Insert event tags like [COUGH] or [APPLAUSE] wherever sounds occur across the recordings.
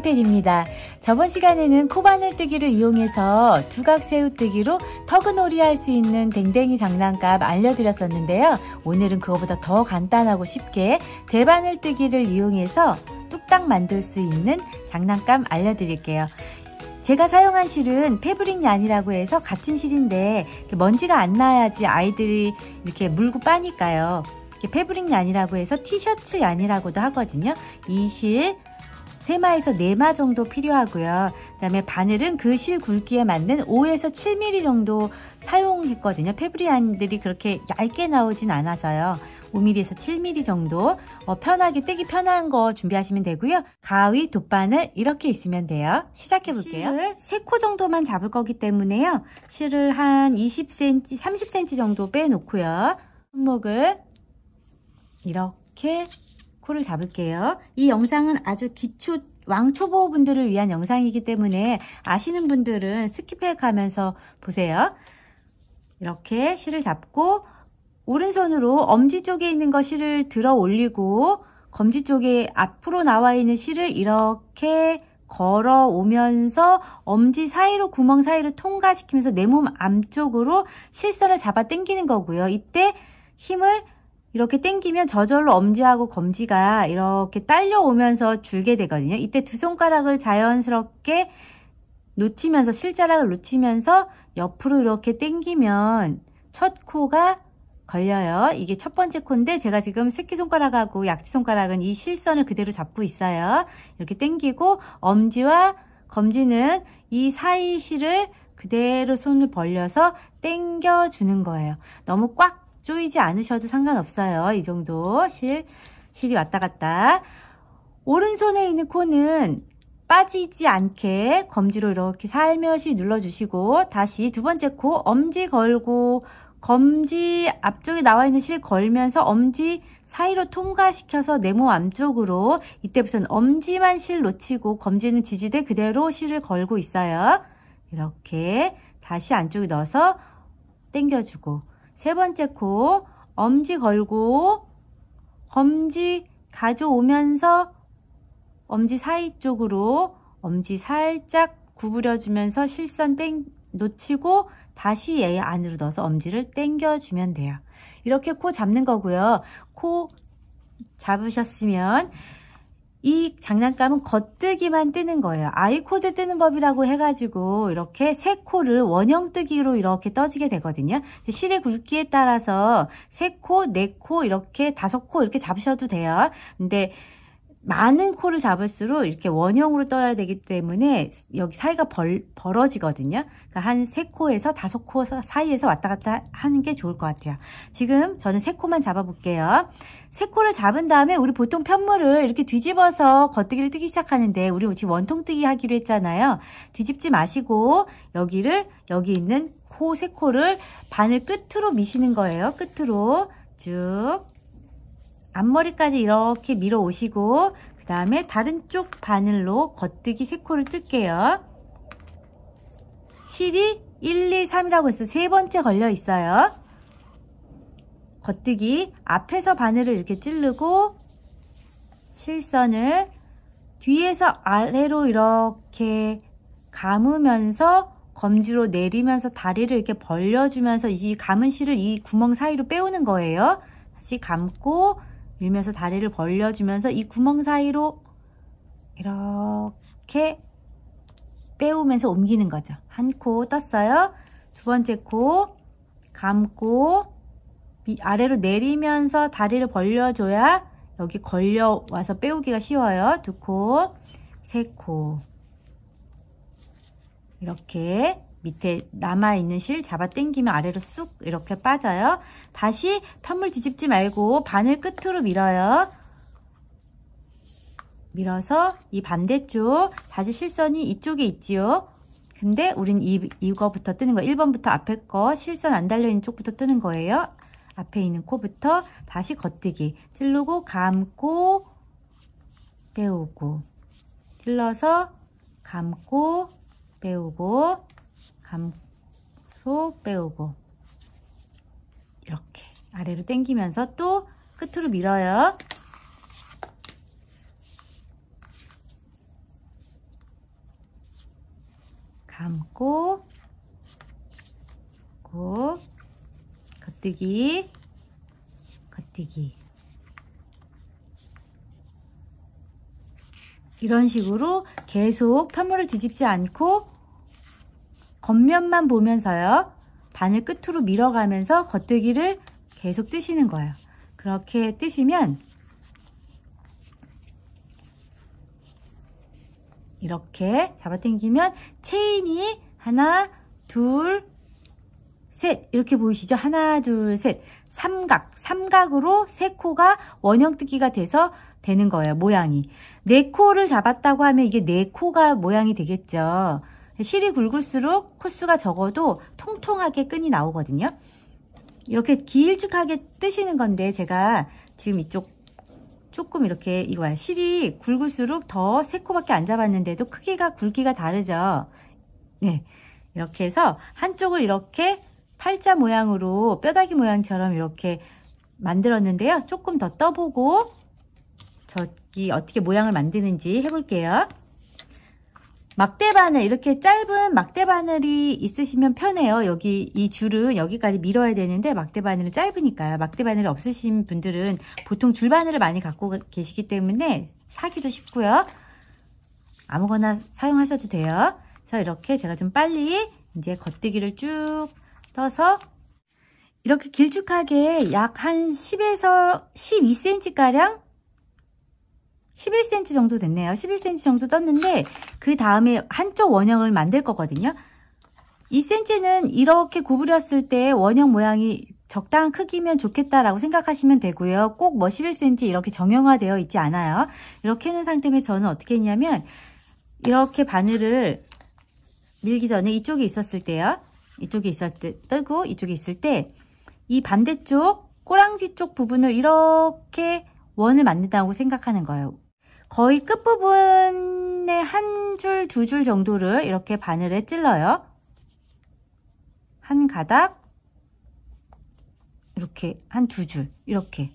프라잉팬입니다. 저번 시간에는 코바늘 뜨기를 이용해서 두각새우뜨기로 터그놀이 할 수 있는 댕댕이 장난감 알려드렸었는데요. 오늘은 그거보다 더 간단하고 쉽게 대바늘 뜨기를 이용해서 뚝딱 만들 수 있는 장난감 알려드릴게요. 제가 사용한 실은 패브릭 얀이라고 해서 같은 실인데 먼지가 안 나야지 아이들이 이렇게 물고 빠니까요. 패브릭 얀이라고 해서 티셔츠 얀이라고도 하거든요. 이실 3마에서4마 정도 필요하고요. 그다음에 바늘은 그 실 굵기에 맞는 5에서 7mm 정도 사용했거든요. 페브리안들이 그렇게 얇게 나오진 않아서요. 5mm에서 7mm 정도 어, 편하게 떼기 편한 거 준비하시면 되고요. 가위, 돗바늘 이렇게 있으면 돼요. 시작해 볼게요. 실을 3코 정도만 잡을 거기 때문에요. 실을 한 20cm, 30cm 정도 빼놓고요. 손목을 이렇게 코를 잡을게요. 이 영상은 아주 기초 왕초보분들을 위한 영상이기 때문에 아시는 분들은 스킵해 하면서 보세요. 이렇게 실을 잡고 오른손으로 엄지 쪽에 있는 거 실을 들어 올리고 검지 쪽에 앞으로 나와 있는 실을 이렇게 걸어오면서 엄지 사이로 구멍 사이로 통과시키면서 내 몸 안쪽으로 실선을 잡아 당기는 거고요. 이때 힘을 이렇게 당기면 저절로 엄지하고 검지가 이렇게 딸려오면서 줄게 되거든요. 이때 두 손가락을 자연스럽게 놓치면서 실자락을 놓치면서 옆으로 이렇게 당기면 첫 코가 걸려요. 이게 첫 번째 코인데 제가 지금 새끼손가락하고 약지손가락은 이 실선을 그대로 잡고 있어요. 이렇게 당기고 엄지와 검지는 이 사이 실을 그대로 손을 벌려서 당겨주는 거예요. 너무 꽉 쪼이지 않으셔도 상관없어요. 이 정도 실, 실이 왔다 갔다. 오른손에 있는 코는 빠지지 않게 검지로 이렇게 살며시 눌러주시고 다시 두 번째 코 엄지 걸고 검지 앞쪽에 나와 있는 실 걸면서 엄지 사이로 통과시켜서 네모 안쪽으로 이때부터는 엄지만 실 놓치고 검지는 지지대 그대로 실을 걸고 있어요. 이렇게 다시 안쪽에 넣어서 당겨주고 세 번째 코 엄지 걸고 검지 가져오면서 엄지 사이 쪽으로 엄지 살짝 구부려주면서 실선 땡 놓치고 다시 얘 안으로 넣어서 엄지를 당겨주면 돼요. 이렇게 코 잡는 거고요. 코 잡으셨으면 이 장난감은 겉뜨기만 뜨는 거예요. 아이코드 뜨는 법이라고 해가지고 이렇게 세 코를 원형 뜨기로 이렇게 떠지게 되거든요. 실의 굵기에 따라서 세 코, 네 코, 이렇게 다섯 코 이렇게 잡으셔도 돼요. 근데 많은 코를 잡을수록 이렇게 원형으로 떠야 되기 때문에 여기 사이가 벌, 벌어지거든요. 그러니까 한 3코에서 5코 사이에서 왔다 갔다 하는 게 좋을 것 같아요. 지금 저는 3코만 잡아볼게요. 3코를 잡은 다음에 우리 보통 편물을 이렇게 뒤집어서 겉뜨기를 뜨기 시작하는데 우리 지금 원통뜨기 하기로 했잖아요. 뒤집지 마시고 여기를 여기 있는 코, 3코를 바늘 끝으로 미시는 거예요. 끝으로 쭉 앞머리까지 이렇게 밀어 오시고 그 다음에 다른 쪽 바늘로 겉뜨기 3코를 뜰게요. 실이 1, 2, 3이라고 해서 세 번째 걸려 있어요. 겉뜨기 앞에서 바늘을 이렇게 찌르고 실선을 뒤에서 아래로 이렇게 감으면서 검지로 내리면서 다리를 이렇게 벌려주면서 이 감은 실을 이 구멍 사이로 빼오는 거예요. 다시 감고 밀면서 다리를 벌려주면서 이 구멍 사이로 이렇게 빼오면서 옮기는 거죠. 한 코 떴어요. 두 번째 코 감고 아래로 내리면서 다리를 벌려줘야 여기 걸려와서 빼오기가 쉬워요. 두 코, 세 코 이렇게 밑에 남아있는 실 잡아당기면 아래로 쑥 이렇게 빠져요. 다시 편물 뒤집지 말고 바늘 끝으로 밀어요. 밀어서 이 반대쪽 다시 실선이 이쪽에 있지요. 근데 우린 이, 이거부터 뜨는 거 1번부터 앞에 거 실선 안 달려있는 쪽부터 뜨는 거예요. 앞에 있는 코부터 다시 겉뜨기 찔르고 감고 빼오고 찔러서 감고 빼오고 감소 빼오고 이렇게 아래로 당기면서 또 끝으로 밀어요. 감고 고 겉뜨기 겉뜨기 이런 식으로 계속 편물을 뒤집지 않고 겉면만 보면서요. 바늘 끝으로 밀어가면서 겉뜨기를 계속 뜨시는 거예요. 그렇게 뜨시면 이렇게 잡아당기면 체인이 하나, 둘, 셋 이렇게 보이시죠? 하나, 둘, 셋 삼각, 삼각으로 세 코가 원형 뜨기가 돼서 되는 거예요. 모양이. 네 코를 잡았다고 하면 이게 네 코가 모양이 되겠죠. 실이 굵을수록 코수가 적어도 통통하게 끈이 나오거든요. 이렇게 길쭉하게 뜨시는 건데 제가 지금 이쪽 조금 이렇게 이거야 실이 굵을수록 더 세 코밖에 안 잡았는데도 크기가 굵기가 다르죠. 네, 이렇게 해서 한쪽을 이렇게 팔자 모양으로 뼈다귀 모양처럼 이렇게 만들었는데요. 조금 더 떠보고 저기 어떻게 모양을 만드는지 해볼게요. 막대바늘 이렇게 짧은 막대바늘이 있으시면 편해요 여기 이 줄은 여기까지 밀어야 되는데 막대바늘은 짧으니까요 막대바늘 없으신 분들은 보통 줄바늘을 많이 갖고 계시기 때문에 사기도 쉽고요 아무거나 사용하셔도 돼요 그래서 이렇게 제가 좀 빨리 이제 겉뜨기를 쭉 떠서 이렇게 길쭉하게 약 한 10에서 12cm가량 11cm 정도 됐네요. 11cm 정도 떴는데 그 다음에 한쪽 원형을 만들 거거든요. 2cm는 이렇게 구부렸을 때 원형 모양이 적당한 크기면 좋겠다라고 생각하시면 되고요. 꼭 뭐 11cm 이렇게 정형화되어 있지 않아요. 이렇게 해놓은 상태면 저는 어떻게 했냐면 이렇게 바늘을 밀기 전에 이쪽에 있었을 때요. 이쪽에 있었을 때 뜨고 이쪽에 있을 때 이 반대쪽 꼬랑지 쪽 부분을 이렇게 원을 만든다고 생각하는 거예요. 거의 끝부분에 한 줄, 두 줄 정도를 이렇게 바늘에 찔러요. 한 가닥, 이렇게 한 두 줄, 이렇게.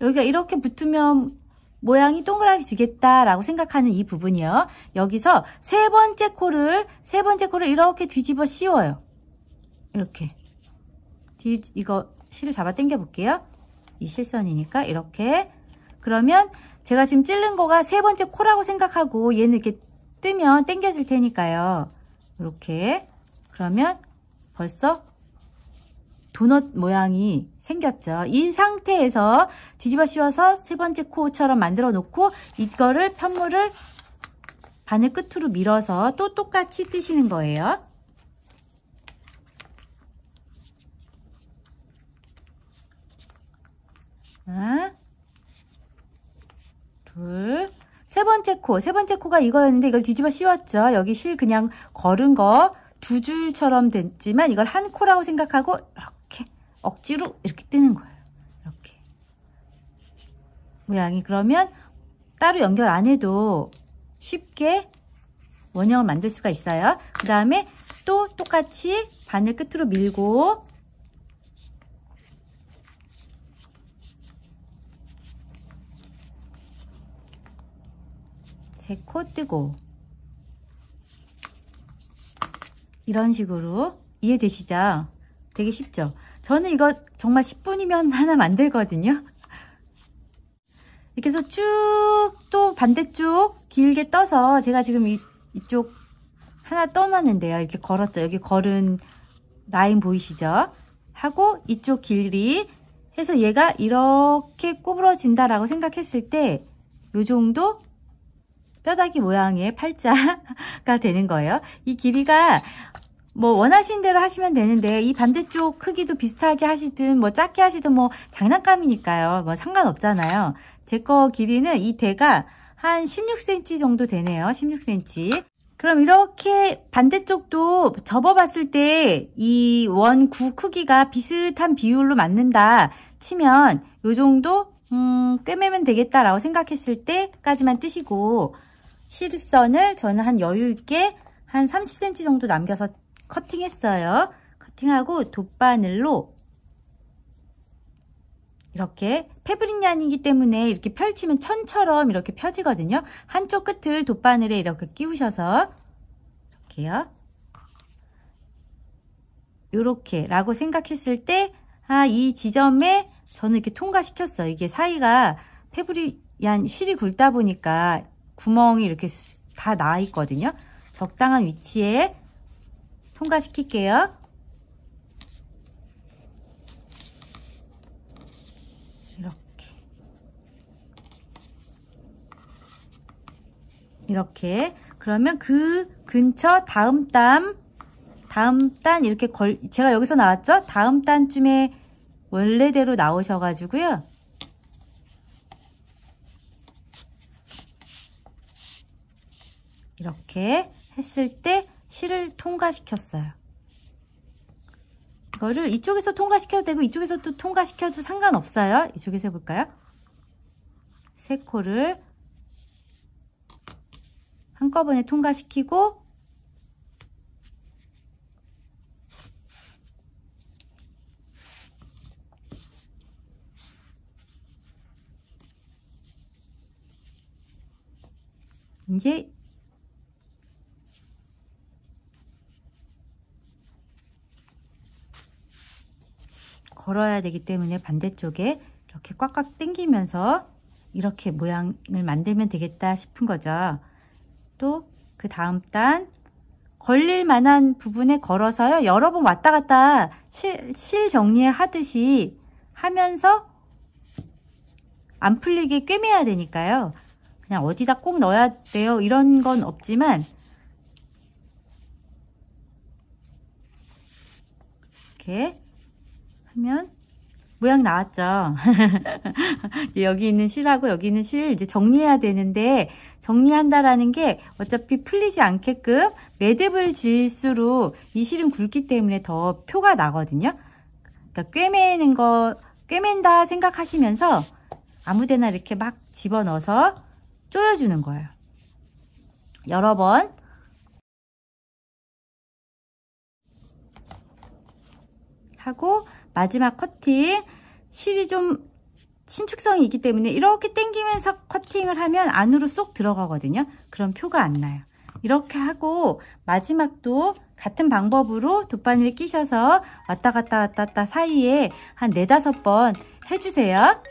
여기가 이렇게 붙으면 모양이 동그랗게 지겠다라고 생각하는 이 부분이요. 여기서 세 번째 코를, 세 번째 코를 이렇게 뒤집어 씌워요. 이렇게. 뒤, 이거 실을 잡아 당겨 볼게요. 이 실선이니까 이렇게. 그러면 제가 지금 찌른 거가 세 번째 코라고 생각하고 얘는 이렇게 뜨면 당겨질 테니까요. 이렇게 그러면 벌써 도넛 모양이 생겼죠. 이 상태에서 뒤집어 씌워서 세 번째 코처럼 만들어 놓고 이거를 편물을 바늘 끝으로 밀어서 또 똑같이 뜨시는 거예요. 아. 둘, 세 번째 코, 세 번째 코가 이거였는데 이걸 뒤집어 씌웠죠. 여기 실 그냥 걸은 거 두 줄처럼 됐지만 이걸 한 코라고 생각하고 이렇게 억지로 이렇게 뜨는 거예요. 이렇게. 모양이 그러면 따로 연결 안 해도 쉽게 원형을 만들 수가 있어요. 그 다음에 또 똑같이 바늘 끝으로 밀고 데코 뜨고 이런 식으로 이해되시죠? 되게 쉽죠? 저는 이거 정말 10분이면 [LAUGHS] 하나 만들거든요. 이렇게 해서 쭉 또 반대쪽 길게 떠서 제가 지금 이, 이쪽 하나 떠놨는데요. 이렇게 걸었죠. 여기 걸은 라인 보이시죠? 하고 이쪽 길이 해서 얘가 이렇게 구부러진다라고 생각했을 때 요 정도 뼈다귀 모양의 팔자가 되는 거예요. 이 길이가 뭐 원하신 대로 하시면 되는데 이 반대쪽 크기도 비슷하게 하시든 뭐 작게 하시든 뭐 장난감이니까요. 뭐 상관없잖아요. 제 거 길이는 이 대가 한 16cm 정도 되네요. 16cm. 그럼 이렇게 반대쪽도 접어봤을 때 이원구 크기가 비슷한 비율로 맞는다 치면 요 정도 음, 꿰매면 되겠다라고 생각했을 때까지만 뜨시고 실선을 저는 한 여유있게 한 30cm 정도 남겨서 커팅했어요. 커팅하고 돗바늘로 이렇게 패브릭 란이기 때문에 이렇게 펼치면 천처럼 이렇게 펴지거든요. 한쪽 끝을 돗바늘에 이렇게 끼우셔서 이렇게요. 이렇게 라고 생각했을 때 아, 이 지점에 저는 이렇게 통과시켰어요. 이게 사이가 패브릭 얀 실이 굵다 보니까 구멍이 이렇게 다 나 있거든요. 적당한 위치에 통과시킬게요. 이렇게 이렇게 그러면 그 근처 다음 땀 다음 단 이렇게 걸 제가 여기서 나왔죠? 다음 단쯤에 원래대로 나오셔가지고요. 이렇게 했을 때 실을 통과시켰어요. 이거를 이쪽에서 통과시켜도 되고 이쪽에서 또 통과시켜도 상관없어요. 이쪽에서 해볼까요? 세 코를 한꺼번에 통과시키고 이제 걸어야 되기 때문에 반대쪽에 이렇게 꽉꽉 당기면서 이렇게 모양을 만들면 되겠다 싶은 거죠. 또 그 다음 단 걸릴 만한 부분에 걸어서요. 여러 번 왔다 갔다 실, 실 정리하듯이 하면서 안 풀리게 꿰매야 되니까요. 그냥 어디다 꼭 넣어야 돼요. 이런 건 없지만 이렇게 하면 모양 나왔죠. [LAUGHS] 여기 있는 실하고 여기 있는 실 이제 정리해야 되는데 정리한다라는 게 어차피 풀리지 않게끔 매듭을 질수록 이 실은 굵기 때문에 더 표가 나거든요. 그러니까 꿰매는 거 꿰맨다 생각하시면서 아무데나 이렇게 막 집어넣어서 조여주는 거예요. 여러 번 하고 마지막 커팅 실이 좀 신축성이 있기 때문에 이렇게 당기면서 커팅을 하면 안으로 쏙 들어가거든요. 그럼 표가 안 나요. 이렇게 하고 마지막도 같은 방법으로 돗바늘 끼셔서 왔다 갔다 왔다 갔다 사이에 한 네다섯 번 해주세요.